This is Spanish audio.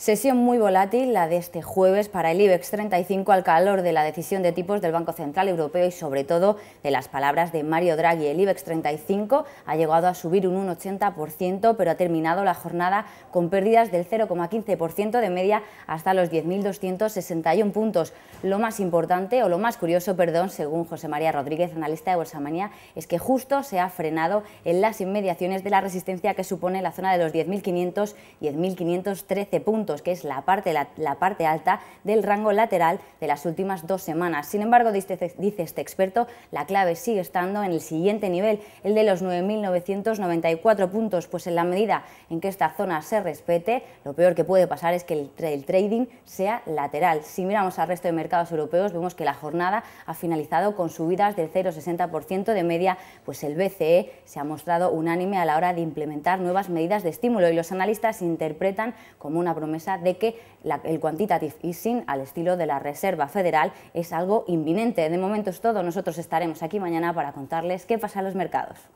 Sesión muy volátil la de este jueves para el IBEX 35 al calor de la decisión de tipos del Banco Central Europeo y sobre todo de las palabras de Mario Draghi. El IBEX 35 ha llegado a subir un 1,80% pero ha terminado la jornada con pérdidas del 0,15% de media hasta los 10.261 puntos. Lo más importante o lo más curioso, perdón, según José María Rodríguez, analista de Bolsa Manía, es que justo se ha frenado en las inmediaciones de la resistencia que supone la zona de los 10.500 y 10.513 puntos que es la parte, la, parte alta del rango lateral de las últimas dos semanas. Sin embargo, dice, este experto, la clave sigue estando en el siguiente nivel, el de los 9.994 puntos, pues en la medida en que esta zona se respete, lo peor que puede pasar es que el, el trading sea lateral. Si miramos al resto de mercados europeos, vemos que la jornada ha finalizado con subidas del 0,60% de media, pues el BCE se ha mostrado unánime a la hora de implementar nuevas medidas de estímulo y los analistas interpretan como una promesa de que el quantitative easing al estilo de la Reserva Federal es algo inminente. De momento es todo. Nosotros estaremos aquí mañana para contarles qué pasa en los mercados.